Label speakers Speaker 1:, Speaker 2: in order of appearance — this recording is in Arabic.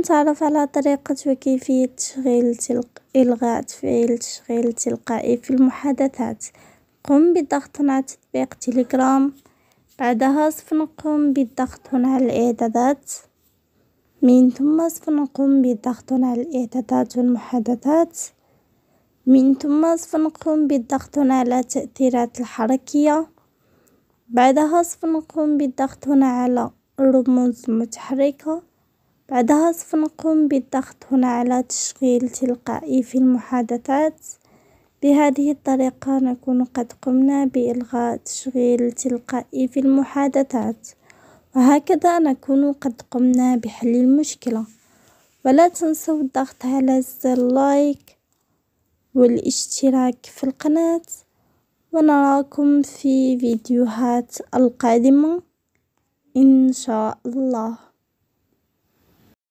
Speaker 1: نتعرف على طريقة وكيفية تشغيل تلق إلغاء تفعيل تشغيل تلقائي في المحادثات قم بالضغط على تطبيق تليجرام بعدها سوف نقوم بالضغط هنا على الإعدادات من ثم سوف نقوم بالضغط هنا على الإعدادات والمحادثات من ثم سوف نقوم بالضغط هنا على تأثيرات الحركية بعدها سوف نقوم بالضغط هنا على الرموز المتحركة بعدها سوف نقوم بالضغط هنا على تشغيل تلقائي في المحادثات، بهذه الطريقة نكون قد قمنا بإلغاء تشغيل تلقائي في المحادثات، وهكذا نكون قد قمنا بحل المشكلة، ولا تنسوا الضغط على زر لايك والاشتراك في القناة، ونراكم في فيديوهات القادمة إن شاء الله.